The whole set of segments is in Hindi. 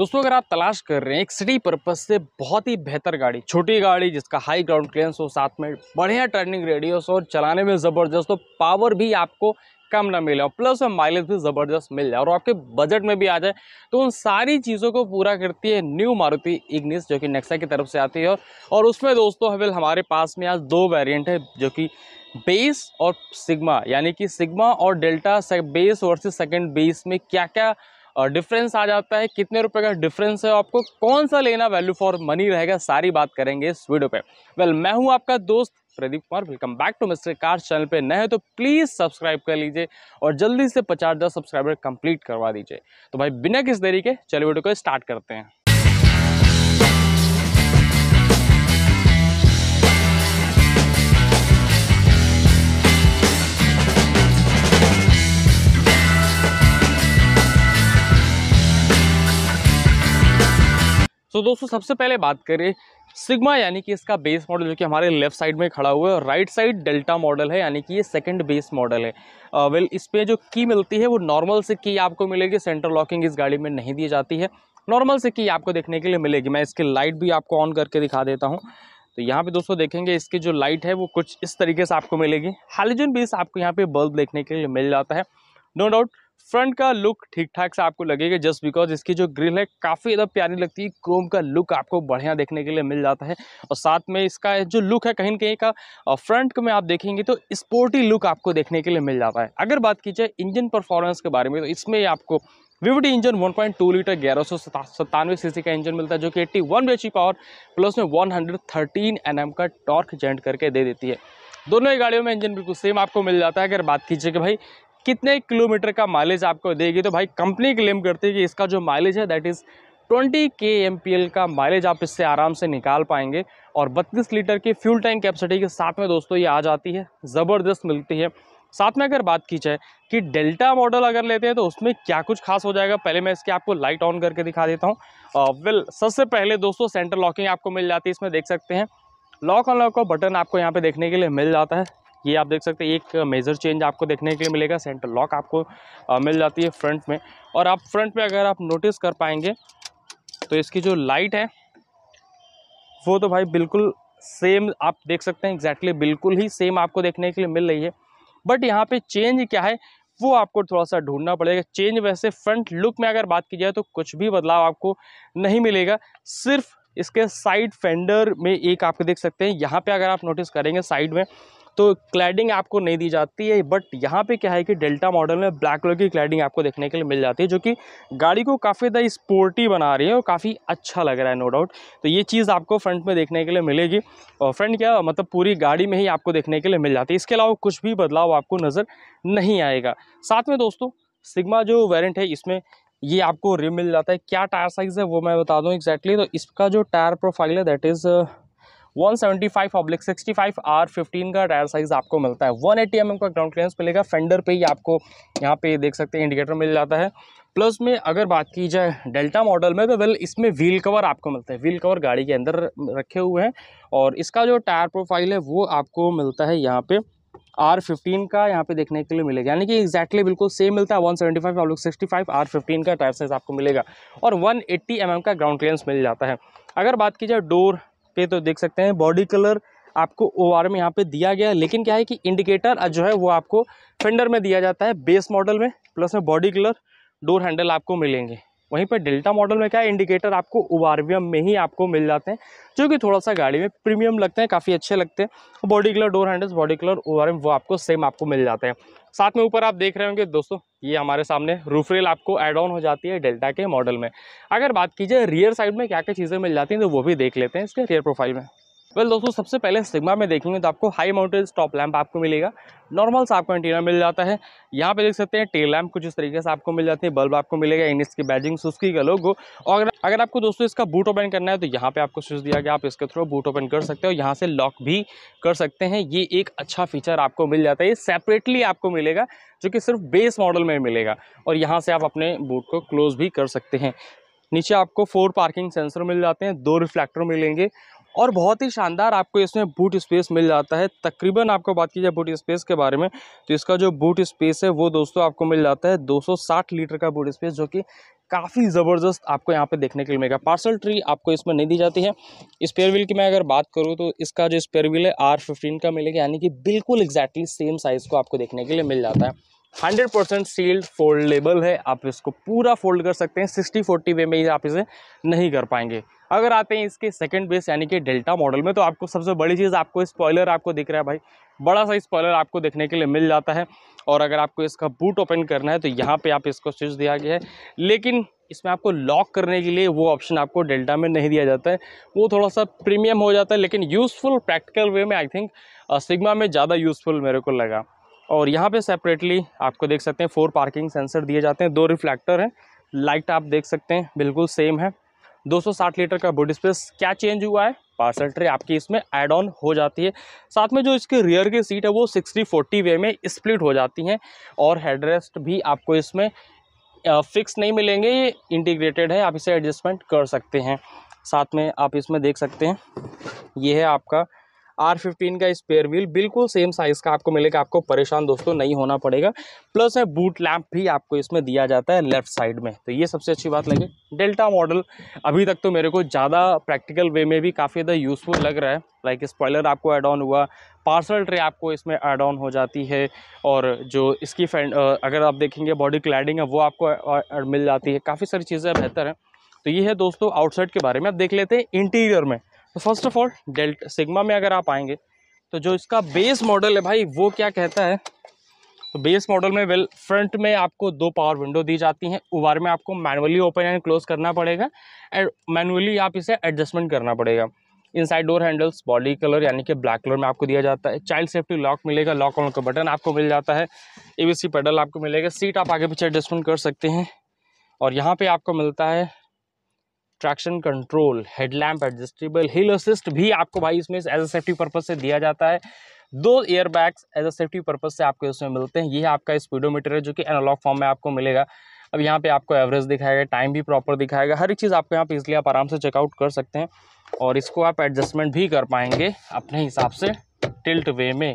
दोस्तों अगर आप तलाश कर रहे हैं एक सिटी पर्पज से बहुत ही बेहतर गाड़ी छोटी गाड़ी जिसका हाई ग्राउंड क्लियरेंस हो साथ में बढ़िया टर्निंग रेडियस और चलाने में ज़बरदस्त हो पावर भी आपको कम ना मिले और प्लस माइलेज भी ज़बरदस्त मिल जाए और आपके बजट में भी आ जाए तो उन सारी चीज़ों को पूरा करती है न्यू मारुति इग्निस जो कि नेक्सा की तरफ से आती है और, उसमें दोस्तों हवेल हमारे पास में आज दो वेरियंट है जो कि बेस और सिग्मा यानी कि सिग्मा और Delta base versus second base में क्या क्या डिफरेंस आ जाता है कितने रुपए का डिफरेंस है आपको कौन सा लेना वैल्यू फॉर मनी रहेगा सारी बात करेंगे इस वीडियो पे वेल well, मैं हूं आपका दोस्त Pradeep Kumar welcome back to Mister Car channel पे नए हो तो प्लीज़ सब्सक्राइब कर लीजिए और जल्दी से पचास सब्सक्राइबर कंप्लीट करवा दीजिए तो भाई बिना किस तरीके चलिए वीडियो को स्टार्ट करते हैं तो दोस्तों सबसे पहले बात करें सिग्मा यानी कि इसका बेस मॉडल जो कि हमारे लेफ्ट साइड में खड़ा हुआ है और राइट साइड डेल्टा मॉडल है यानी कि ये सेकंड बेस मॉडल है आ, वेल इस पर जो की मिलती है वो नॉर्मल से की आपको मिलेगी सेंटर लॉकिंग इस गाड़ी में नहीं दी जाती है नॉर्मल से की आपको देखने के लिए मिलेगी मैं इसकी लाइट भी आपको ऑन करके दिखा देता हूँ तो यहाँ पे दोस्तों देखेंगे इसकी जो लाइट है वो कुछ इस तरीके से आपको मिलेगी हालिजन बेस आपको यहाँ पे बल्ब देखने के लिए मिल जाता है नो no डाउट फ्रंट का लुक ठीक ठाक सा आपको लगेगा जस्ट बिकॉज इसकी जो ग्रिल है काफ़ी ज़्यादा प्यारी लगती है क्रोम का लुक आपको बढ़िया देखने के लिए मिल जाता है और साथ में इसका जो लुक है कहीं ना कहीं का फ्रंट में आप देखेंगे तो स्पोर्टी लुक आपको देखने के लिए मिल जाता है अगर बात की जाए इंजन परफॉर्मेंस के बारे में तो इसमें आपको विविड इंजन 1.2 लीटर ग्यारह सौ सतानवे सीसी का इंजन मिलता है जो कि eighty one B power plus में 113 एम का टॉर्क जेंट करके दे देती है दोनों ही गाड़ियों में इंजन बिल्कुल सेम आपको मिल जाता है अगर बात कीजिए कि भाई कितने किलोमीटर का माइलेज आपको देगी तो भाई कंपनी क्लेम करती है कि इसका जो माइलेज है that is twenty K M का माइलेज आप इससे आराम से निकाल पाएंगे और बत्तीस लीटर की फ्यूल टैंक कैपेसिटी के साथ में दोस्तों ये आ जाती है ज़बरदस्त मिलती है साथ में अगर बात की जाए कि डेल्टा मॉडल अगर लेते हैं तो उसमें क्या कुछ खास हो जाएगा पहले मैं इसके आपको लाइट ऑन करके दिखा देता हूँ वेल सबसे पहले दोस्तों सेंटर लॉकिंग आपको मिल जाती है इसमें देख सकते हैं लॉक ऑन लॉक का बटन आपको यहाँ पर देखने के लिए मिल जाता है ये आप देख सकते हैं एक मेजर चेंज आपको देखने के लिए मिलेगा सेंटर लॉक आपको मिल जाती है फ्रंट में और आप फ्रंट में अगर आप नोटिस कर पाएंगे तो इसकी जो लाइट है वो तो भाई बिल्कुल सेम आप देख सकते हैं एग्जैक्टली exactly, बिल्कुल ही सेम आपको देखने के लिए मिल रही है बट यहाँ पे चेंज क्या है वो आपको थोड़ा सा ढूंढना पड़ेगा चेंज वैसे फ्रंट लुक में अगर बात की जाए तो कुछ भी बदलाव आपको नहीं मिलेगा सिर्फ इसके साइड फेंडर में एक आप देख सकते हैं यहाँ पे अगर आप नोटिस करेंगे साइड में तो क्लैडिंग आपको नहीं दी जाती है बट यहाँ पे क्या है कि डेल्टा मॉडल में ब्लैक कलर की क्लैडिंग आपको देखने के लिए मिल जाती है जो कि गाड़ी को काफ़ी ज़्यादा स्पोर्टी बना रही है और काफ़ी अच्छा लग रहा है नो डाउट तो ये चीज़ आपको फ्रंट में देखने के लिए मिलेगी और फ्रंट क्या मतलब पूरी गाड़ी में ही आपको देखने के लिए मिल जाती है इसके अलावा कुछ भी बदलाव आपको नज़र नहीं आएगा साथ में दोस्तों सिग्मा जो वेरेंट है इसमें ये आपको रिम मिल जाता है क्या टायर साइज़ है वो मैं बता दूँ एक्जैक्टली तो इसका जो टायर प्रोफाइल है that is one seventy five public sixty five R fifteen का टायर साइज आपको मिलता है वन एटी एम एम का ग्राउंड क्लियरेंस मिलेगा फेंडर पे ही आपको यहाँ पे देख सकते हैं इंडिकेटर मिल जाता है प्लस में अगर बात की जाए डेल्टा मॉडल में तो वेल इसमें व्हील कवर आपको मिलता है व्हील कवर गाड़ी के अंदर रखे हुए हैं और इसका जो टायर प्रोफाइल है वो आपको मिलता है यहाँ पे आर फिफ्टीन का यहाँ पे देखने के लिए मिलेगा यानी कि एक्जैक्टली बिल्कुल सेम मिलता है वन सेवेंटी फाइव आप लोग सिक्सटी फाइव आर फिफ्टीन का टायर साइज आपको मिलेगा और वन एट्टी एम एम का ग्राउंड क्लियरेंस मिल जाता है अगर बात की जाए डोर पे तो देख सकते हैं बॉडी कलर आपको ओ आर में यहाँ पे दिया गया है लेकिन क्या है कि इंडिकेटर जो है वो आपको फेंडर में दिया जाता है बेस मॉडल में प्लस में बॉडी कलर डोर हैंडल आपको मिलेंगे वहीं पर डेल्टा मॉडल में क्या है इंडिकेटर आपको एम में ही आपको मिल जाते हैं जो कि थोड़ा सा गाड़ी में प्रीमियम लगते हैं काफ़ी अच्छे लगते हैं body colour door handles body colour M वो आपको सेम आपको मिल जाते हैं साथ में ऊपर आप देख रहे होंगे दोस्तों ये हमारे सामने रूफ रेल आपको एड ऑन हो जाती है डेल्टा के मॉडल में अगर बात कीजिए रियर साइड में क्या क्या चीज़ें मिल जाती हैं तो वो भी देख लेते हैं इसके रियर प्रोफाइल में वेल दोस्तों सबसे पहले सिग्मा में देखेंगे तो आपको हाई माउंटेड टॉप लैंप आपको मिलेगा नॉर्मल सा आपको एंटीना मिल जाता है यहाँ पे देख सकते हैं टेल लैम्प कुछ इस तरीके से आपको मिल जाती है बल्ब आपको मिलेगा इन इसकी बैजिंग सुस्की का लोगो और अगर, अगर आपको दोस्तों इसका बूट ओपन करना है तो यहाँ पे आपको स्विच दिया गया आप इसके थ्रू बूट ओपन कर सकते हो यहाँ से लॉक भी कर सकते हैं ये एक अच्छा फीचर आपको मिल जाता है ये सेपरेटली आपको मिलेगा जो कि सिर्फ बेस मॉडल में मिलेगा और यहाँ से आप अपने बूट को क्लोज भी कर सकते हैं नीचे आपको फोर पार्किंग सेंसर मिल जाते हैं दो रिफ्लेक्टर मिलेंगे और बहुत ही शानदार आपको इसमें बूट स्पेस मिल जाता है तकरीबन आपको बात की जाए बूट स्पेस के बारे में तो इसका जो बूट स्पेस है वो दोस्तों आपको मिल जाता है 260 लीटर का बूट स्पेस जो कि काफ़ी ज़बरदस्त आपको यहाँ पे देखने के लिए मिलेगा पार्सल ट्री आपको इसमें नहीं दी जाती है स्पेयर व्हील की मैं अगर बात करूँ तो इसका जो स्पेयर व्हील है आर फिफ्टीन का मिलेगा यानी कि बिल्कुल एग्जैक्टली सेम साइज़ को आपको देखने के लिए मिल जाता है हंड्रेड परसेंट सील्ड फोल्डेबल है आप इसको पूरा फोल्ड कर सकते हैं सिक्सटी फोर्टी वे में ही आप इसे नहीं कर पाएंगे अगर आते हैं इसके सेकंड बेस यानी कि डेल्टा मॉडल में तो आपको सबसे बड़ी चीज़ आपको स्पॉयलर आपको दिख रहा है भाई बड़ा सा स्पॉयलर आपको देखने के लिए मिल जाता है और अगर आपको इसका बूट ओपन करना है तो यहाँ पे आप इसको स्विच दिया गया है लेकिन इसमें आपको लॉक करने के लिए वो ऑप्शन आपको डेल्टा में नहीं दिया जाता है वो थोड़ा सा प्रीमियम हो जाता है लेकिन यूज़फुल प्रैक्टिकल वे में आई थिंक सिग्मा में ज़्यादा यूज़फुल मेरे को लगा और यहाँ पे सेपरेटली आपको देख सकते हैं फोर पार्किंग सेंसर दिए जाते हैं दो रिफ्लेक्टर हैं लाइट आप देख सकते हैं बिल्कुल सेम है 260 लीटर का बुड स्पेस क्या चेंज हुआ है पार्सल ट्रे आपकी इसमें एड ऑन हो जाती है साथ में जो इसके रियर की सीट है वो 60 40 वे में स्प्लिट हो जाती हैं और हेडरेस्ट भी आपको इसमें फिक्स नहीं मिलेंगे ये इंटीग्रेटेड है आप इसे एडजस्टमेंट कर सकते हैं साथ में आप इसमें देख सकते हैं ये है आपका आर फिफ्टीन का स्पेयर व्हील बिल्कुल सेम साइज़ का आपको मिलेगा आपको परेशान दोस्तों नहीं होना पड़ेगा प्लस है बूट लैम्प भी आपको इसमें दिया जाता है लेफ्ट साइड में तो ये सबसे अच्छी बात लगे डेल्टा मॉडल अभी तक तो मेरे को ज़्यादा प्रैक्टिकल वे में भी काफ़ी ज़्यादा यूज़फुल लग रहा है लाइक स्पॉयलर आपको एड ऑन हुआ पार्सल ट्रे आपको इसमें एड ऑन हो जाती है और जो इसकी फैन अगर आप देखेंगे बॉडी क्लैडिंग है वो आपको मिल जाती है काफ़ी सारी चीज़ें बेहतर हैं तो ये है दोस्तों आउटसाइड के बारे में आप देख लेते हैं इंटीरियर में तो first of all Delta Sigma में अगर आप आएंगे तो जो इसका बेस मॉडल है भाई वो क्या कहता है तो बेस मॉडल में वेल फ्रंट में आपको दो पावर विंडो दी जाती हैं उबार में आपको मैनुअली ओपन एंड क्लोज करना पड़ेगा एंड मैनुअली आप इसे एडजस्टमेंट करना पड़ेगा inside door handles body colour यानी कि ब्लैक कलर में आपको दिया जाता है चाइल्ड सेफ्टी लॉक मिलेगा लॉक ऑन का बटन आपको मिल जाता है ए सी पेडल आपको मिलेगा सीट आप आगे पीछे एडजस्टमेंट कर सकते हैं और यहाँ पर आपको मिलता है traction control headlamp adjustable hill assist भी आपको भाई इसमें एज अ सेफ्टी पर्पज से दिया जाता है दो air bags as a safety purpose से आपको इसमें मिलते हैं ये आपका स्पीडोमीटर है जो कि एनालॉग फॉर्म में आपको मिलेगा अब यहाँ पे आपको एवरेज दिखाएगा टाइम भी प्रॉपर दिखाएगा हर एक चीज़ आपको यहाँ पे इसलिए आप आराम से चेकआउट कर सकते हैं और इसको आप एडजस्टमेंट भी कर पाएंगे अपने हिसाब से टिल्ट वे में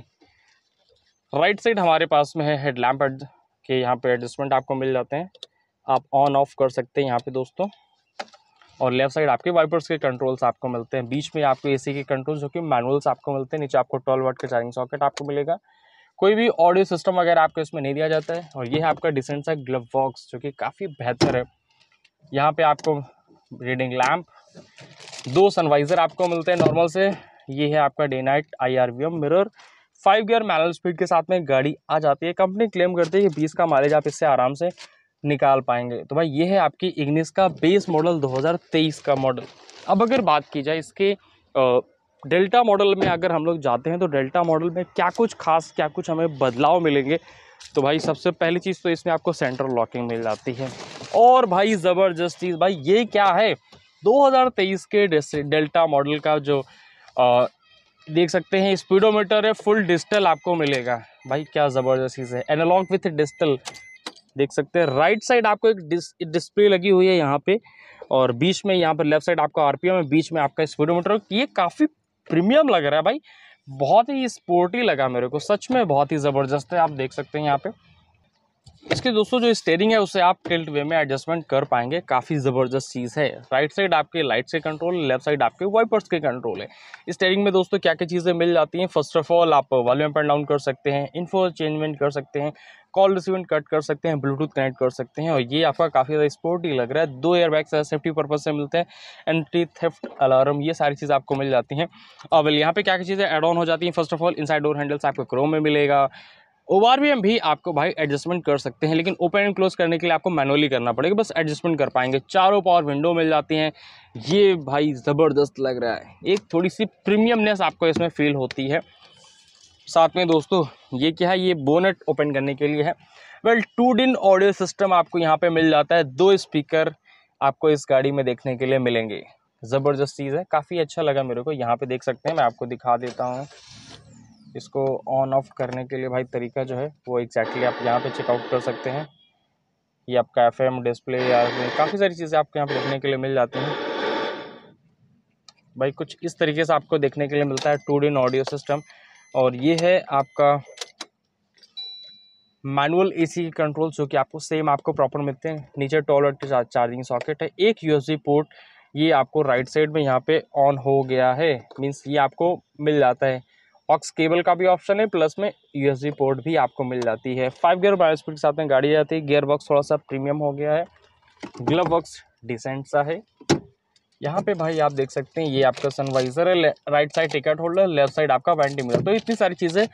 राइट साइड हमारे पास में है हेडलैम्प के यहाँ पे एडजस्टमेंट आपको मिल जाते हैं आप ऑन ऑफ कर सकते हैं यहाँ पे दोस्तों और लेफ्ट साइड आपके वाइपर्स के कंट्रोल्स आपको मिलते हैं बीच में आपको एसी के कंट्रोल्स जो कि मैनुअल्स आपको मिलते हैं नीचे आपको ट्वेल्व वाट का चार्जिंग सॉकेट आपको मिलेगा कोई भी ऑडियो सिस्टम वगैरह आपको इसमें नहीं दिया जाता है और ये है आपका डिसेंट सा ग्लव बॉक्स जो कि काफ़ी बेहतर है यहाँ पे आपको रीडिंग लैम्प दो सनवाइज़र आपको मिलते हैं नॉर्मल से ये है आपका day night I R V M mirror five gear manual speed के साथ में गाड़ी आ जाती है कंपनी क्लेम करती है कि बीस का माइलेज आप इससे आराम से निकाल पाएंगे तो भाई ये है आपकी इग्निस का बेस मॉडल 2023 का मॉडल अब अगर बात की जाए इसके डेल्टा मॉडल में अगर हम लोग जाते हैं तो डेल्टा मॉडल में क्या कुछ खास क्या कुछ हमें बदलाव मिलेंगे तो भाई सबसे पहली चीज़ तो इसमें आपको सेंट्रल लॉकिंग मिल जाती है और भाई ज़बरदस्त चीज़ भाई ये क्या है 2023 के डेल्टा मॉडल का जो आ, देख सकते हैं स्पीडोमीटर है फुल डिजिटल आपको मिलेगा भाई क्या ज़बरदस्त चीज़ है एनालॉग विथ डिजिटल देख सकते हैं राइट साइड आपको एक डिस, डिस्प्ले लगी हुई है यहाँ पे और बीच में यहाँ पर लेफ्ट साइड आपका आरपीएम है बीच में आपका स्पीडोमीटर ये काफ़ी प्रीमियम लग रहा है भाई बहुत ही स्पोर्टी लगा मेरे को सच में बहुत ही ज़बरदस्त है आप देख सकते हैं यहाँ पे इसके दोस्तों जो स्टेयरिंग है उसे आप टिल्ट वे में एडजस्टमेंट कर पाएंगे काफ़ी ज़बरदस्त चीज़ है राइट साइड आपके लाइट से कंट्रोल लेफ्ट साइड आपके वाइपर्स के कंट्रोल है स्टेयरिंग में दोस्तों क्या क्या चीज़ें मिल जाती हैं फर्स्ट ऑफ ऑल आप वॉल्यूम पेन डाउन कर सकते हैं इन्फो चेंजमेंट कर सकते हैं कॉल रिसीविंग कट कर सकते हैं ब्लूटूथ कनेक्ट कर सकते हैं और ये आपका काफ़ी ज़्यादा स्पोर्टी लग रहा है दो एयर बैग सेफ्टी पर्पज़ से मिलते हैं एंट्री थेफ्ट अलार्म ये सारी चीज़ आपको मिल जाती हैं और वेल यहाँ पर क्या क्या चीज़ें एड ऑन हो जाती हैं first of all inside door handles आपको क्रोम में मिलेगा ओ भी हम भी आपको भाई एडजस्टमेंट कर सकते हैं लेकिन ओपन एंड क्लोज करने के लिए आपको मैनुअली करना पड़ेगा बस एडजस्टमेंट कर पाएंगे चारों पावर विंडो मिल जाती हैं ये भाई ज़बरदस्त लग रहा है एक थोड़ी सी प्रीमियमनेस आपको इसमें फील होती है साथ में दोस्तों ये क्या है ये बोनट ओपन करने के लिए है well two DIN audio system आपको यहाँ पे मिल जाता है दो स्पीकर आपको इस गाड़ी में देखने के लिए मिलेंगे ज़बरदस्त चीज़ है काफ़ी अच्छा लगा मेरे को यहाँ पे देख सकते हैं मैं आपको दिखा देता हूँ इसको ऑन ऑफ करने के लिए भाई तरीका जो है वो एग्जैक्टली exactly आप यहाँ पे चेकआउट कर सकते हैं ये आपका एफ डिस्प्ले या काफ़ी सारी चीज़ें आपको यहाँ पर देखने के लिए मिल जाती हैं भाई कुछ इस तरीके से आपको देखने के लिए मिलता है टू डिन ऑडियो सिस्टम और ये है आपका मैनुअल एसी कंट्रोल जो कि आपको सेम आपको प्रॉपर मिलते हैं नीचे और चार्जिंग सॉकेट है एक यूएसबी पोर्ट ये आपको राइट साइड में यहाँ पे ऑन हो गया है मीन्स ये आपको मिल जाता है ऑक्स केबल का भी ऑप्शन है प्लस में यूएसबी पोर्ट भी आपको मिल जाती है फाइव गियर बायोस्पीड स्पीड के साथ में गाड़ी जाती है गियर बॉक्स थोड़ा सा प्रीमियम हो गया है ग्लव बॉक्स डिसेंट सा है यहाँ पे भाई आप देख सकते हैं ये आपका सनवाइजर है right side ticket holder left side आपका वेंटी मिलर तो इतनी सारी चीज़ें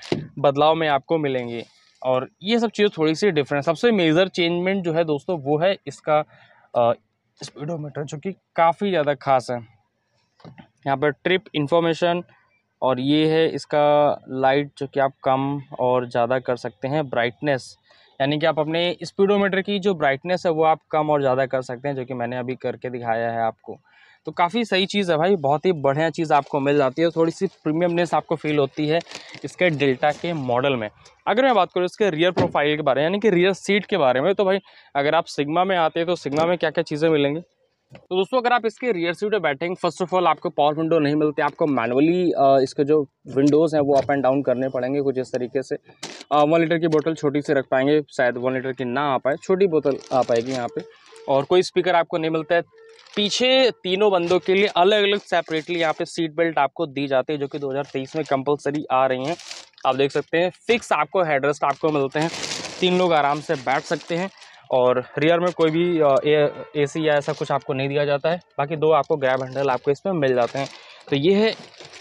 बदलाव में आपको मिलेंगी और ये सब चीज़ थोड़ी सी डिफरेंट सबसे मेजर चेंजमेंट जो है दोस्तों वो है इसका स्पीडोमीटर जो कि काफ़ी ज़्यादा खास है यहाँ पर ट्रिप इन्फॉर्मेशन और ये है इसका लाइट जो कि आप कम और ज़्यादा कर सकते हैं ब्राइटनेस यानी कि आप अपने स्पीडोमीटर की जो ब्राइटनेस है वो आप कम और ज़्यादा कर सकते हैं जो कि मैंने अभी करके दिखाया है आपको तो काफ़ी सही चीज़ है भाई बहुत ही बढ़िया चीज़ आपको मिल जाती है थोड़ी सी प्रीमियमनेस आपको फील होती है इसके डेल्टा के मॉडल में अगर मैं बात करूँ इसके रियर प्रोफाइल के बारे में यानी कि रियर सीट के बारे में तो भाई अगर आप सिग्मा में आते हैं तो सिग्मा में क्या क्या चीज़ें मिलेंगी तो दोस्तों अगर आप इसके रियर सीट पर बैठेंगे फर्स्ट ऑफ ऑल आपको पावर विंडो नहीं मिलते आपको मैनुअली इसके जो विंडोज़ हैं वो अप एंड डाउन करने पड़ेंगे कुछ इस तरीके से वन लीटर की बोतल छोटी सी रख पाएंगे शायद वन लीटर की ना आ पाए छोटी बोतल आ पाएगी यहाँ पे और कोई स्पीकर आपको नहीं मिलता है पीछे तीनों बंदों के लिए अलग अलग सेपरेटली यहाँ पे सीट बेल्ट आपको दी जाती है जो कि 2023 में कंपलसरी आ रही हैं आप देख सकते हैं फिक्स आपको हेडरेस्ट आपको मिलते हैं तीन लोग आराम से बैठ सकते हैं और रियर में कोई भी ए सी या ऐसा कुछ आपको नहीं दिया जाता है बाकी दो आपको ग्रैब हैंडल आपको इसमें मिल जाते हैं तो ये है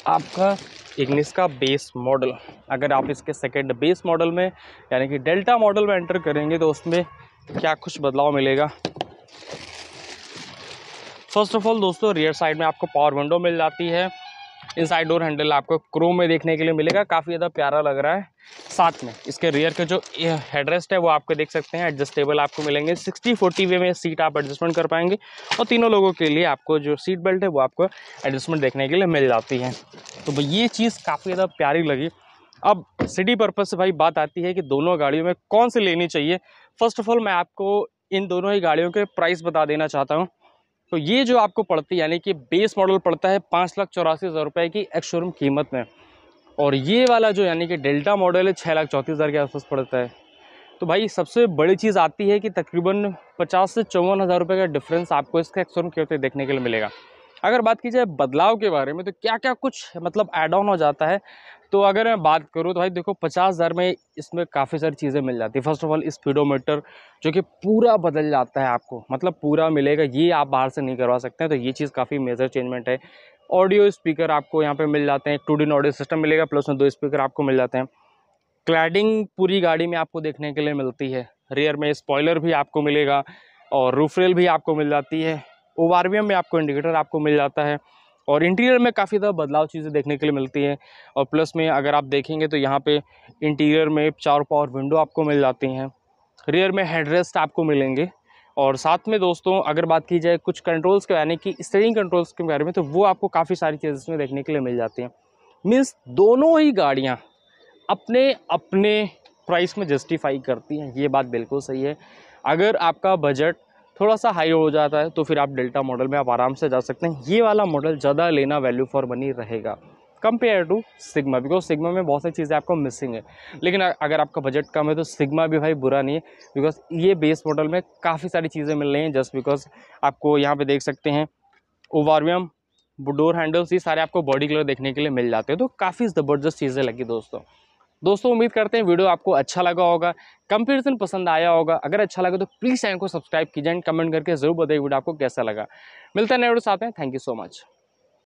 आपका इग्निस का बेस मॉडल अगर आप इसके सेकेंड बेस मॉडल में यानी कि डेल्टा मॉडल में एंटर करेंगे तो उसमें क्या कुछ बदलाव मिलेगा फर्स्ट ऑफ ऑल दोस्तों रियर साइड में आपको पावर विंडो मिल जाती है इन साइड डोर हैंडल आपको क्रोम में देखने के लिए मिलेगा काफ़ी ज़्यादा प्यारा लग रहा है साथ में इसके रियर के जो हेडरेस्ट है वो आपको देख सकते हैं एडजस्टेबल आपको मिलेंगे सिक्सटी फोर्टी वे में सीट आप एडजस्टमेंट कर पाएंगे और तीनों लोगों के लिए आपको जो सीट बेल्ट है वो आपको एडजस्टमेंट देखने के लिए मिल जाती है तो ये चीज़ काफ़ी ज़्यादा प्यारी लगी अब सिटी पर्पज़ से भाई बात आती है कि दोनों गाड़ियों में कौन सी लेनी चाहिए फर्स्ट ऑफ ऑल मैं आपको इन दोनों ही गाड़ियों के प्राइस बता देना चाहता हूँ तो ये जो आपको पड़ती है यानी कि बेस मॉडल पड़ता है पाँच लाख चौरासी हज़ार रुपये की एक्स शोरूम कीमत में और ये वाला जो यानी कि डेल्टा मॉडल है छः लाख चौंतीस हज़ार के आसपास पड़ता है तो भाई सबसे बड़ी चीज़ आती है कि तकरीबन पचास से चौवन हज़ार रुपये का डिफरेंस आपको इसका एक्स शोरूम कीमत देखने के लिए मिलेगा अगर बात की जाए बदलाव के बारे में तो क्या क्या कुछ मतलब ऐड ऑन हो जाता है तो अगर मैं बात करूँ तो भाई देखो पचास हज़ार में इसमें काफ़ी सारी चीज़ें मिल जाती है फर्स्ट ऑफ ऑल स्पीडोमीटर जो कि पूरा बदल जाता है आपको मतलब पूरा मिलेगा ये आप बाहर से नहीं करवा सकते हैं तो ये चीज़ काफ़ी मेजर चेंजमेंट है ऑडियो स्पीकर आपको यहाँ पे मिल जाते हैं टू डिन ऑडियो सिस्टम मिलेगा प्लस में दो स्पीकर आपको मिल जाते हैं क्लैडिंग पूरी गाड़ी में आपको देखने के लिए मिलती है रेयर में स्पॉयलर भी आपको मिलेगा और रूफ रेल भी आपको मिल जाती है ओ में आपको इंडिकेटर आपको मिल जाता है और इंटीरियर में काफ़ी ज़्यादा बदलाव चीज़ें देखने के लिए मिलती हैं और प्लस में अगर आप देखेंगे तो यहाँ पे इंटीरियर में चार पावर विंडो आपको मिल जाती हैं रियर में हेडरेस्ट आपको मिलेंगे और साथ में दोस्तों अगर बात की जाए कुछ कंट्रोल्स के यानी कि स्टेयरिंग कंट्रोल्स के बारे में तो वो आपको काफ़ी सारी चीज़ें इसमें देखने के लिए मिल जाती हैं मीन्स दोनों ही गाड़ियाँ अपने अपने प्राइस में जस्टिफाई करती हैं ये बात बिल्कुल सही है अगर आपका बजट थोड़ा सा हाई हो जाता है तो फिर आप डेल्टा मॉडल में आप आराम से जा सकते हैं ये वाला मॉडल ज़्यादा लेना वैल्यू फॉर मनी रहेगा compare to Sigma because Sigma में बहुत सारी चीज़ें आपको मिसिंग है लेकिन अगर आपका बजट कम है तो सिग्मा भी भाई बुरा नहीं है बिकॉज ये बेस मॉडल में काफ़ी सारी चीज़ें मिल रही हैं जस्ट बिकॉज आपको यहाँ पे देख सकते हैं ओवारवियम डोर हैंडल्स ये सारे आपको बॉडी कलर देखने के लिए मिल जाते हैं तो काफ़ी ज़बरदस्त चीज़ें लगी दोस्तों दोस्तों उम्मीद करते हैं वीडियो आपको अच्छा लगा होगा कंपेरिजन पसंद आया होगा अगर अच्छा लगा तो प्लीज़ चैनल को सब्सक्राइब कीजिए कमेंट करके जरूर बताइए वीडियो आपको कैसा लगा मिलता है नए वीडियो साथ में थैंक यू सो मच